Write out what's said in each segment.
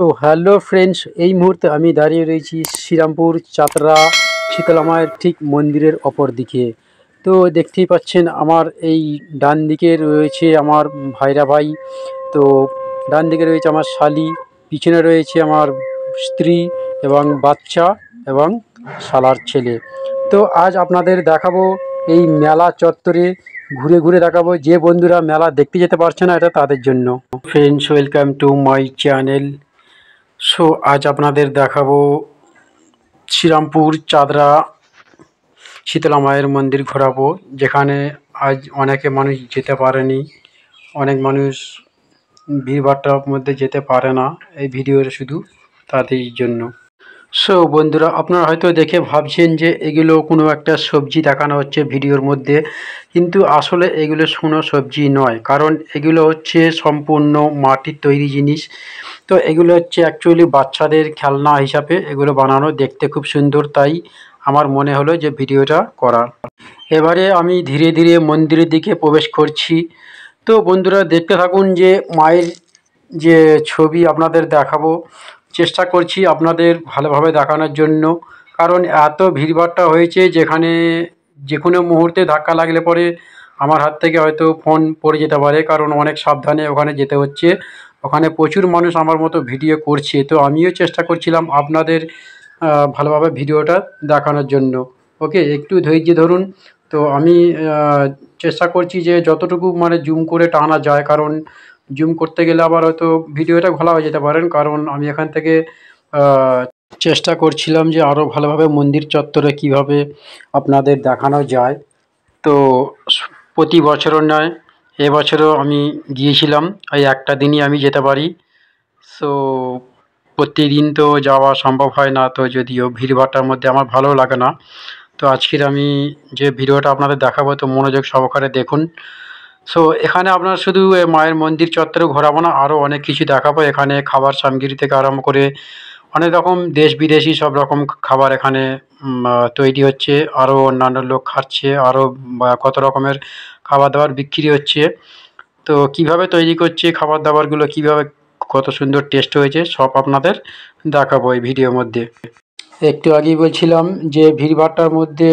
তো hello friends এই মুহূর্তে আমি দাঁড়িয়ে রয়েছি শ্রীরামপুর চাতরা শীতলামায়ের ঠিক মন্দিরের অপর দিকে তো দেখতেই পাচ্ছেন আমার এই ডান দিকে রয়েছে আমার ভাইরা ভাই তো ডান দিকে রয়েছে আমার শালি পিছনে রয়েছে আমার স্ত্রী এবং বাচ্চা এবং শালার ছেলে তো আজ আপনাদের দেখাবো এই মেলা চত্বরে ঘুরে ঘুরে দেখাবো যে বন্ধুরা মেলা দেখতে যেতে পারছে না এটা তাদের জন্য friends welcome to my channel so আজ আপনাদের দেখাবো শ্রীরামপুর চাঁদরা শীতলা মায়ের মন্দির ঘোরাবো যেখানে আজ অনেকে মানুষ যেতে পারেনি অনেক মানুষ ভিড়ভাট্টার মধ্যে যেতে পারে না এই ভিডিওর শুধু তাদের জন্য সো বন্ধুরা আপনারা হয়তো দেখে ভাবছেন যে এগুলো কোনো একটা সবজি দেখানো হচ্ছে ভিডিওর মধ্যে কিন্তু আসলে এগুলো শুনো সবজি নয় কারণ এগুলো হচ্ছে সম্পূর্ণ মাটির তৈরি জিনিস তো এগুলো হচ্ছে অ্যাকচুয়ালি বাচ্চাদের খেলনা হিসাবে এগুলো বানানো দেখতে খুব সুন্দর তাই আমার মনে হলো যে ভিডিওটা করা এবারে আমি ধীরে ধীরে মন্দিরের দিকে প্রবেশ করছি তো বন্ধুরা দেখতে থাকুন যে মায়ের যে ছবি আপনাদের দেখাবো চেষ্টা করছি আপনাদের ভালোভাবে দেখানোর জন্য কারণ এত ভিড়ভাড়টা হয়েছে যেখানে যে কোনো মুহূর্তে ধাক্কা লাগলে পরে আমার হাত থেকে হয়তো ফোন পড়ে যেতে পারে কারণ অনেক সাবধানে ওখানে যেতে হচ্ছে ওখানে প্রচুর মানুষ আমার মতো ভিডিও করছে তো আমিও চেষ্টা করছিলাম আপনাদের ভালোভাবে ভিডিওটা দেখানোর জন্য ওকে একটু ধৈর্য ধরুন তো আমি চেষ্টা করছি যে যতটুকু মানে জুম করে টানা যায় কারণ জুম করতে গেলে আবার হয়তো ভিডিওটা ঘোলা হয়ে যেতে পারেন কারণ আমি এখান থেকে চেষ্টা করছিলাম যে আরও ভালোভাবে মন্দির চত্বরে কিভাবে আপনাদের দেখানো যায় তো প্রতি বছরও নয় এবছরও আমি গিয়েছিলাম ওই একটা দিনই আমি যেতে পারি সো প্রতিদিন তো যাওয়া সম্ভব হয় না তো যদিও ভিড়ভাড়টার মধ্যে আমার ভালো লাগে না তো আজকের আমি যে ভিডিওটা আপনাদের দেখাবো তো মনোযোগ সহকারে দেখুন সো এখানে আপনার শুধু মায়ের মন্দির চত্বরে ঘোরাবো না আরও অনেক কিছু দেখাবো এখানে খাবার সামগ্রী থেকে আরম্ভ করে অনেক রকম দেশ বিদেশি সব রকম খাবার এখানে তৈরি হচ্ছে আরও অন্যান্য লোক খাচ্ছে আরও কত রকমের খাবার দাবার বিক্রি হচ্ছে তো কিভাবে তৈরি করছে খাবার দাবারগুলো কিভাবে কত সুন্দর টেস্ট হয়েছে সব আপনাদের দেখাবো এই ভিডিওর মধ্যে একটু আগেই বলছিলাম যে ভিড়ভাটার মধ্যে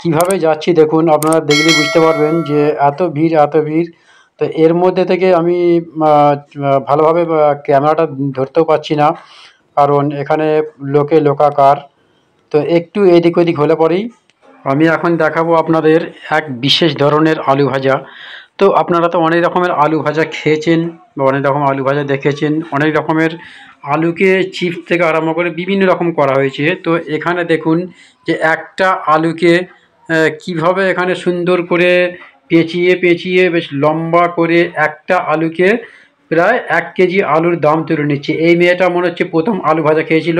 কিভাবে যাচ্ছি দেখুন আপনারা দেখলে বুঝতে পারবেন যে এত ভিড় এত ভিড় তো এর মধ্যে থেকে আমি ভালোভাবে ক্যামেরাটা ধরতেও পাচ্ছি না কারণ এখানে লোকে লোকাকার তো একটু এদিক ওদিক হলে পরেই আমি এখন দেখাবো আপনাদের এক বিশেষ ধরনের আলু ভাজা তো আপনারা তো অনেক রকমের আলু ভাজা খেয়েছেন বা অনেক রকম আলু ভাজা দেখেছেন অনেক রকমের আলুকে চিপস থেকে আরম্ভ করে বিভিন্ন রকম করা হয়েছে তো এখানে দেখুন যে একটা আলুকে কিভাবে এখানে সুন্দর করে পেঁচিয়ে পেঁচিয়ে বেশ লম্বা করে একটা আলুকে প্রায় এক কেজি আলুর দাম তুলে নিচ্ছে এই মেয়েটা মনে হচ্ছে প্রথম আলু ভাজা খেয়েছিল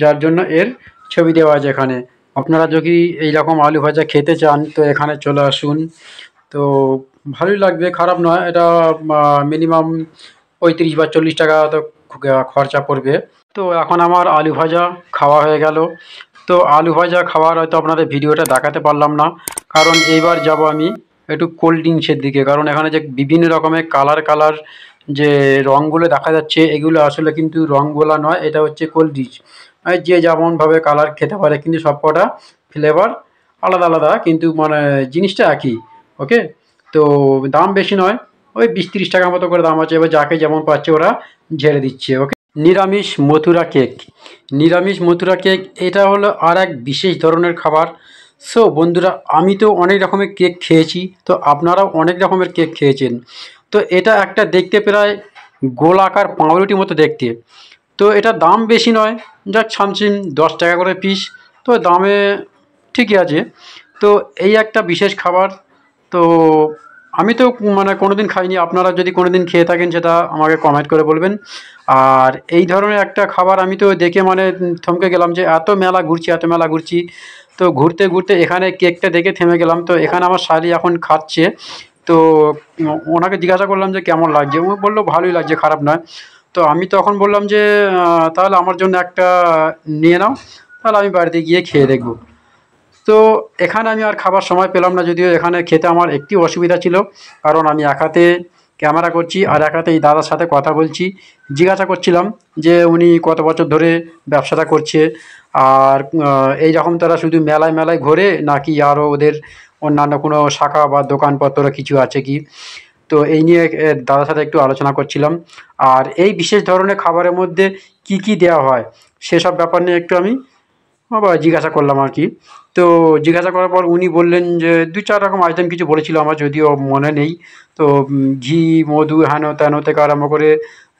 যার জন্য এর ছবি দেওয়া আছে এখানে আপনারা যদি এইরকম আলু ভাজা খেতে চান তো এখানে চলে আসুন তো ভালোই লাগবে খারাপ নয় এটা মিনিমাম পঁয়ত্রিশ বা চল্লিশ টাকা তো খরচা পড়বে তো এখন আমার আলু ভাজা খাওয়া হয়ে গেল তো আলু ভাজা খাওয়ার হয়তো আপনাদের ভিডিওটা দেখাতে পারলাম না কারণ এইবার যাব আমি একটু কোল্ড ড্রিঙ্কসের দিকে কারণ এখানে যে বিভিন্ন রকমের কালার কালার যে রঙগুলো দেখা যাচ্ছে এগুলো আসলে কিন্তু রঙগুলা নয় এটা হচ্ছে কোল্ড ড্রিঙ্কস যে যেমনভাবে কালার খেতে পারে কিন্তু সবকটা ফ্লেভার আলাদা আলাদা কিন্তু মানে জিনিসটা একই ওকে তো দাম বেশি নয় ওই বিশ তিরিশ টাকা মতো করে দাম আছে এবার যাকে যেমন পাচ্ছে ওরা ঝেড়ে দিচ্ছে ওকে নিরামিষ মথুরা কেক নিরামিষ মথুরা কেক এটা হলো আর এক বিশেষ ধরনের খাবার সো বন্ধুরা আমি তো অনেক রকমের কেক খেয়েছি তো আপনারাও অনেক রকমের কেক খেয়েছেন তো এটা একটা দেখতে প্রায় গোল আকার পাউরুটির মতো দেখতে তো এটা দাম বেশি নয় যাক সামসিম দশ টাকা করে পিস তো দামে ঠিকই আছে তো এই একটা বিশেষ খাবার তো আমি তো মানে কোনোদিন খাইনি আপনারা যদি কোনোদিন খেয়ে থাকেন সেটা আমাকে কমেন্ট করে বলবেন আর এই ধরনের একটা খাবার আমি তো দেখে মানে থমকে গেলাম যে এত মেলা ঘুরছি এত মেলা ঘুরছি তো ঘুরতে ঘুরতে এখানে কেকটা দেখে থেমে গেলাম তো এখানে আমার শালি এখন খাচ্ছে তো ওনাকে জিজ্ঞাসা করলাম যে কেমন লাগছে ও বললো ভালোই লাগছে খারাপ নয় তো আমি তখন বললাম যে তাহলে আমার জন্য একটা নিয়ে নাও তাহলে আমি বাড়িতে গিয়ে খেয়ে দেখবো তো এখানে আমি আর খাবার সময় পেলাম না যদিও এখানে খেতে আমার একটি অসুবিধা ছিল কারণ আমি একাতে ক্যামেরা করছি আর একাতে এই দাদার সাথে কথা বলছি জিজ্ঞাসা করছিলাম যে উনি কত বছর ধরে ব্যবসাটা করছে আর এই রকম তারা শুধু মেলায় মেলায় ঘোরে নাকি আরও ওদের অন্যান্য কোনো শাখা বা দোকানপত্র কিছু আছে কি তো এই নিয়ে দাদার সাথে একটু আলোচনা করছিলাম আর এই বিশেষ ধরনের খাবারের মধ্যে কি কি দেওয়া হয় সেসব ব্যাপার নিয়ে একটু আমি হ্যাঁ, বাবা জিজ্ঞাসা করলাম আর কি তো জিজ্ঞাসা করার পর উনি বললেন যে দু চার রকম আইটেম কিছু বলেছিল আমার যদিও মনে নেই তো ঘি মধু হ্যান তেন থেকে আরম্ভ করে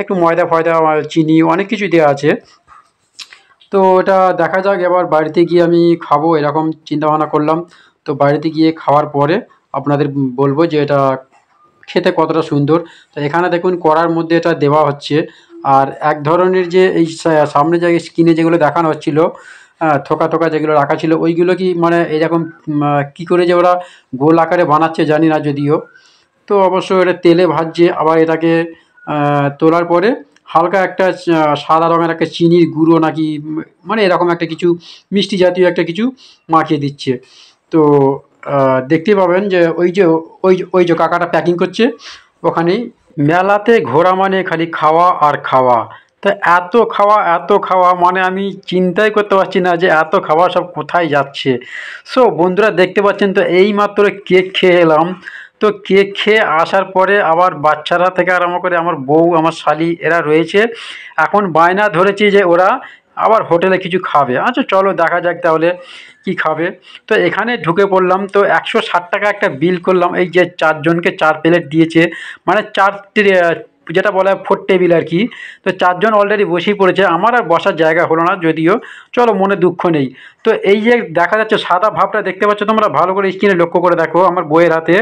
একটু ময়দা ফয়দা চিনি অনেক কিছু দেওয়া আছে তো এটা দেখা যাক এবার বাড়িতে গিয়ে আমি খাবো এরকম চিন্তাভাবনা করলাম তো বাড়িতে গিয়ে খাওয়ার পরে আপনাদের বলবো যে এটা খেতে কতটা সুন্দর তো এখানে দেখুন কড়ার মধ্যে এটা দেওয়া হচ্ছে আর এক ধরনের যে এই সামনে যে স্কিনে যেগুলো দেখানো হচ্ছিলো হ্যাঁ, থোকা থোকা যেগুলো রাখা ছিল ওইগুলো কি মানে এরকম কি করে যে ওরা গোল আকারে বানাচ্ছে জানি না যদিও তো অবশ্য এটা তেলে ভাজছে আবার এটাকে তোলার পরে হালকা একটা সাদা রঙের একটা চিনির গুঁড়ো নাকি মানে এরকম একটা কিছু মিষ্টি জাতীয় একটা কিছু মাখিয়ে দিচ্ছে তো দেখতে পাবেন যে ওই যে ওই ওই যে কাকাটা প্যাকিং করছে ওখানেই মেলাতে ঘোরা মানে খালি খাওয়া আর খাওয়া তো এত খাওয়া এত খাওয়া মানে আমি চিন্তাই করতে পারছি না যে এত খাওয়া সব কোথায় যাচ্ছে সো বন্ধুরা দেখতে পাচ্ছেন তো এই মাত্র কেক খেয়ে এলাম তো কেক খেয়ে আসার পরে আবার বাচ্চারা থেকে আরম্ভ করে আমার বউ আমার শালি এরা রয়েছে এখন বায়না ধরেছি যে ওরা আবার হোটেলে কিছু খাবে আচ্ছা চলো দেখা যাক তাহলে কি খাবে তো এখানে ঢুকে পড়লাম তো একশো ষাট টাকা একটা বিল করলাম এই যে চারজনকে চার প্লেট দিয়েছে মানে চার যেটা বলা হয় ফোর টেবিল আর কি তো চারজন অলরেডি বসেই পড়েছে আমার আর বসার জায়গা হলো না যদিও চলো মনে দুঃখ নেই তো এই যে দেখা যাচ্ছে সাদা ভাবটা দেখতে পাচ্ছ তোমরা ভালো করে স্ক্রিনে লক্ষ্য করে দেখো আমার বইয়ের হাতে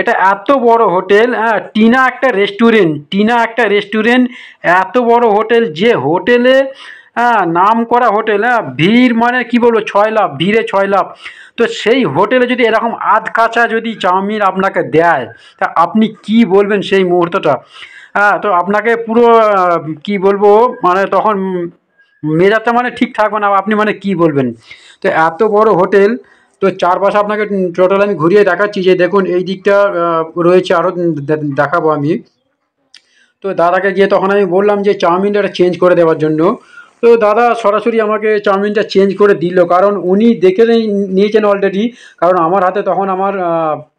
এটা এত বড় হোটেল হ্যাঁ টিনা একটা রেস্টুরেন্ট টিনা একটা রেস্টুরেন্ট এত বড় হোটেল যে হোটেলে হ্যাঁ নাম করা হোটেল হ্যাঁ ভিড় মানে কি বলবো ছয় লাভ ভিড়ে ছয় লাভ তো সেই হোটেলে যদি এরকম আধ কাঁচা যদি চাউমিন আপনাকে দেয় তা আপনি কি বলবেন সেই মুহূর্তটা হ্যাঁ তো আপনাকে পুরো কি বলবো মানে তখন মেজাজটা মানে ঠিক থাকবে না আপনি মানে কি বলবেন তো এত বড় হোটেল তো চারপাশে আপনাকে টোটাল আমি ঘুরিয়ে দেখাচ্ছি যে দেখুন এই দিকটা রয়েছে আরও দেখাবো আমি তো দাদাকে গিয়ে তখন আমি বললাম যে চাউমিনটা চেঞ্জ করে দেওয়ার জন্য তো দাদা সরাসরি আমাকে চাউমিনটা চেঞ্জ করে দিল কারণ উনি দেখে নিয়েছেন অলরেডি কারণ আমার হাতে তখন আমার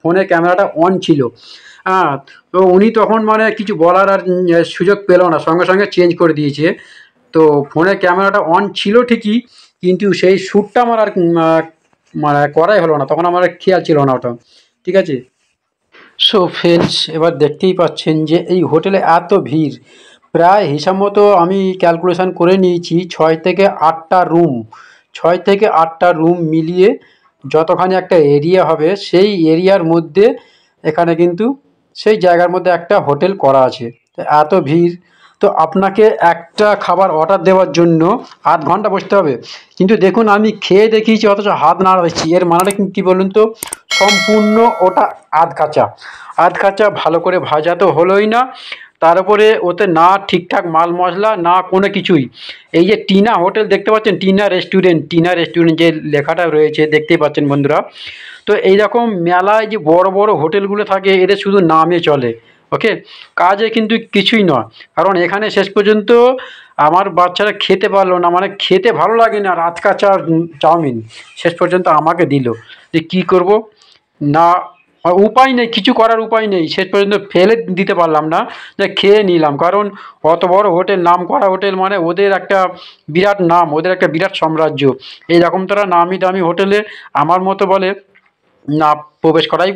ফোনে ক্যামেরাটা অন ছিল হ্যাঁ তো উনি তখন মানে কিছু বলার আর সুযোগ পেল না সঙ্গে সঙ্গে চেঞ্জ করে দিয়েছে তো ফোনের ক্যামেরাটা অন ছিল ঠিকই কিন্তু সেই শ্যুটটা আমার আর মানে করাই হলো না তখন আমার খেয়াল ছিল না ওটা ঠিক আছে সো ফ্রেন্ডস এবার দেখতেই পাচ্ছেন যে এই হোটেলে এত ভিড় প্রায় হিসাব মতো আমি ক্যালকুলেশন করে নিয়েছি ছয় থেকে আটটা রুম ছয় থেকে আটটা রুম মিলিয়ে যতখানি একটা এরিয়া হবে সেই এরিয়ার মধ্যে এখানে কিন্তু সেই জায়গার মধ্যে একটা হোটেল করা আছে এত ভিড় তো আপনাকে একটা খাবার অর্ডার দেওয়ার জন্য আধ ঘন্টা বসতে হবে কিন্তু দেখুন আমি খেয়ে দেখিয়েছি অথচ হাত নাড়াচ্ছি এর মানাটা কিন্তু কী বলুন তো সম্পূর্ণ ওটা আধ কাঁচা আধ কাঁচা ভালো করে ভাজা তো হলোই না তার ওতে না ঠিকঠাক মাল মশলা না কোনো কিছুই এই যে টিনা হোটেল দেখতে পাচ্ছেন টিনা রেস্টুরেন্ট টিনা রেস্টুরেন্ট যে লেখাটা রয়েছে দেখতেই পাচ্ছেন বন্ধুরা তো এই রকম মেলায় যে বড় বড় হোটেলগুলো থাকে এদের শুধু নামে চলে ওকে কাজে কিন্তু কিছুই নয় কারণ এখানে শেষ পর্যন্ত আমার বাচ্চারা খেতে পারলো না মানে খেতে ভালো লাগে না রাত কাঁচা চাউমিন শেষ পর্যন্ত আমাকে দিল যে কী করব না উপায় নেই কিছু করার উপায় নেই শেষ পর্যন্ত ফেলে দিতে পারলাম না যে খেয়ে নিলাম কারণ অত বড় হোটেল নাম করা হোটেল মানে ওদের একটা বিরাট নাম ওদের একটা বিরাট সাম্রাজ্য এইরকম তারা নামি দামি হোটেলে আমার মতো বলে না প্রবেশ করাই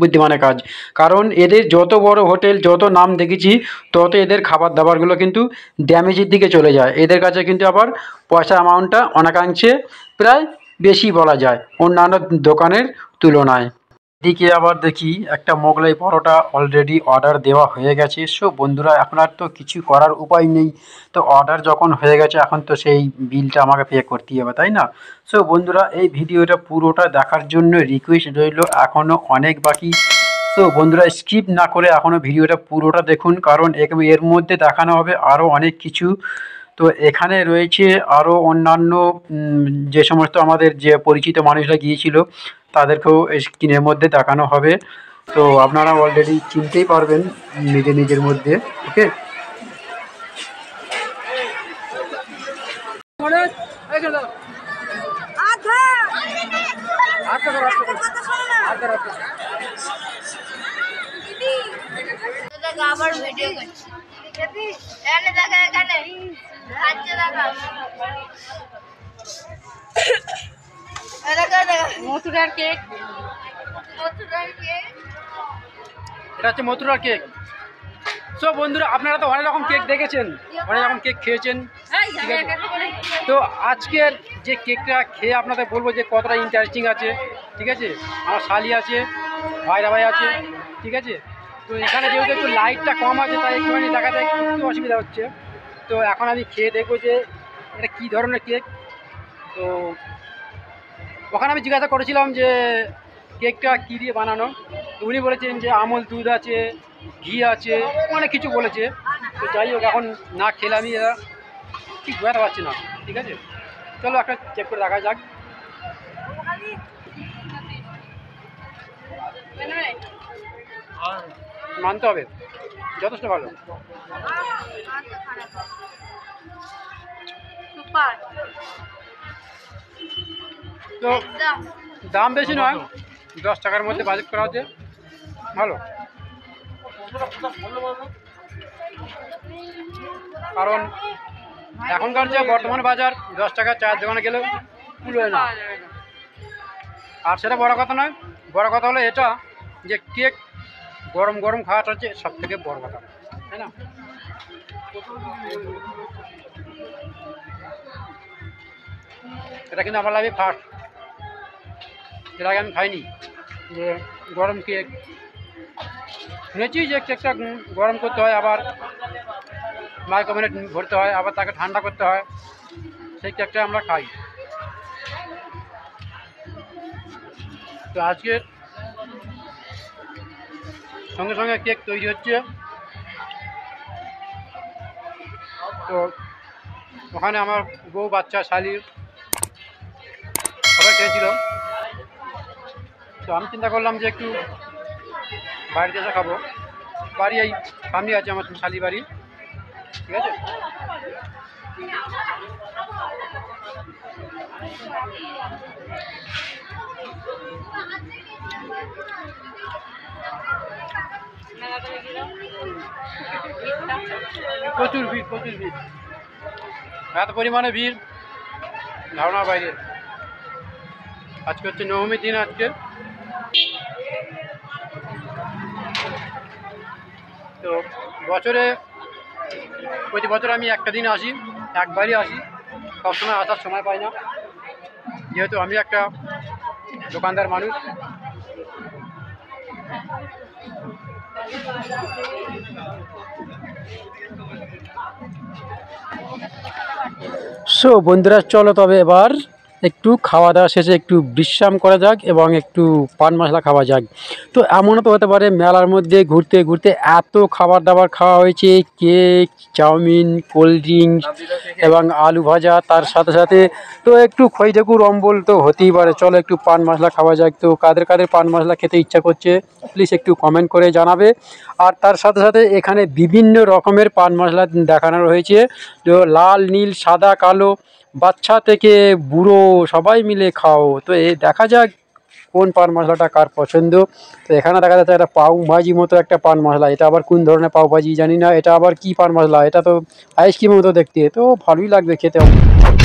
বুদ্ধিমানের কাজ কারণ এদের যত বড় হোটেল যত নাম দেখেছি তত এদের খাবার দাবারগুলো কিন্তু ড্যামেজের দিকে চলে যায় এদের কাছে কিন্তু আবার পয়সা অ্যামাউন্টটা অনেকাংশে প্রায় বেশি বলা যায় অন্যান্য দোকানের তুলনায় দিকে আবার দেখি একটা মোগলাই পরোটা অলরেডি অর্ডার দেওয়া হয়ে গেছে সো বন্ধুরা এখন আর তো কিছু করার উপায় নেই তো অর্ডার যখন হয়ে গেছে এখন তো সেই বিলটা আমাকে পে করতেই হবে তাই না সো বন্ধুরা এই ভিডিওটা পুরোটা দেখার জন্য রিকোয়েস্ট রইল এখনও অনেক বাকি তো বন্ধুরা স্কিপ না করে এখনও ভিডিওটা পুরোটা দেখুন কারণ এর মধ্যে দেখানো হবে আরও অনেক কিছু তো এখানে রয়েছে আরও অন্যান্য যে সমস্ত আমাদের যে পরিচিত মানুষরা গিয়েছিল তাদেরকেও এই স্ক্রিনের মধ্যে দেখানো হবে তো আপনারা অলরেডি চিনতেই পারবেন নিজে নিজের মধ্যে ওকে দেখা এখানে দেখা মথুরার কেক এটা হচ্ছে মথুরার কেক সো বন্ধুরা আপনারা তো অনেক রকম কেক দেখেছেন অনেক রকম কেক খেয়েছেন ঠিক আছে তো আজকের যে কেকটা খেয়ে আপনাদের বলবো যে কতটা ইন্টারেস্টিং আছে ঠিক আছে আমার শালি আছে ভাইরা ভাই আছে ঠিক আছে তো এখানে যেহেতু একটু লাইটটা কম আছে তাই একটুখানি দেখাতে একটু অসুবিধা হচ্ছে তো এখন আমি খেয়ে দেখবো যে এটা কী ধরনের কেক তো ওখানে আমি জিজ্ঞাসা করেছিলাম যে কেকটা কী দিয়ে বানানো উনি বলেছেন যে আমল দুধ আছে ঘি আছে অনেক কিছু বলেছে তো যাই হোক এখন না খেলামি এরা ঠিক বোঝাতে পারছি না ঠিক আছে চলো একটা চেক করে দেখা যাক মানতে হবে যথেষ্ট ভালো সুপার তো দাম বেশি নয় দশ টাকার মধ্যে বাজেট করা হচ্ছে ভালো কারণ এখনকার যে বর্তমান বাজার দশ টাকা চায়ের দোকানে গেলে কুলোয় না আর সেটা বড় কথা নয় বড় কথা হলো এটা যে কেক গরম গরম খাওয়াটা হচ্ছে সব থেকে বড় কথা তাই না এটা কিন্তু আমার লাগে ফার্স্ট যেটা আগে আমি খাইনি যে গরম কেক শুনেছি যে কেকটা গরম করতে হয় আবার মাইক্রোভেনে ভরতে হয় আবার তাকে ঠান্ডা করতে হয় সেই কেকটা আমরা খাই তো আজকের সঙ্গে সঙ্গে কেক তৈরি হচ্ছে তো ওখানে আমার বউ বাচ্চা শালির সবাই খেয়েছিল তো আমি চিন্তা করলাম যে একটু বাড়িতে এসে খাবো বাড়ি এই সামনে আছে আমার শালি বাড়ি ঠিক আছে প্রচুর ভিড় প্রচুর ভিড় এত পরিমাণে ভিড় ধারণা বাইরে আজকে হচ্ছে নবমীর দিন আজকে তো বছরে প্রতি বছর আমি একটা দিন আসি একবারই আসি সবসময় আসার সময় পাই না যেহেতু আমি একটা দোকানদার মানুষ সো বন্ধুরা চলো তবে এবার একটু খাওয়া দাওয়া শেষে একটু বিশ্রাম করা যাক এবং একটু পান মশলা খাওয়া যাক তো এমনও তো হতে পারে মেলার মধ্যে ঘুরতে ঘুরতে এত খাবার দাবার খাওয়া হয়েছে কেক চাউমিন কোল্ড ড্রিঙ্কস এবং আলু ভাজা তার সাথে সাথে তো একটু খৈজাকুর অম্বল তো হতেই পারে চলো একটু পান মশলা খাওয়া যাক তো কাদের কাদের পান মশলা খেতে ইচ্ছা করছে প্লিজ একটু কমেন্ট করে জানাবে আর তার সাথে সাথে এখানে বিভিন্ন রকমের পান মশলা দেখানো রয়েছে তো লাল নীল সাদা কালো বাচ্চা থেকে বুড়ো সবাই মিলে খাও তো এ দেখা যাক কোন পান মশলাটা কার পছন্দ তো এখানে দেখা যাচ্ছে একটা পাউ ভাজি মতো একটা পান মশলা এটা আবার কোন ধরনের পাউ ভাজি জানি না এটা আবার কি পান মশলা এটা তো আইসক্রিমের মতো দেখতে তো ভালোই লাগবে খেতে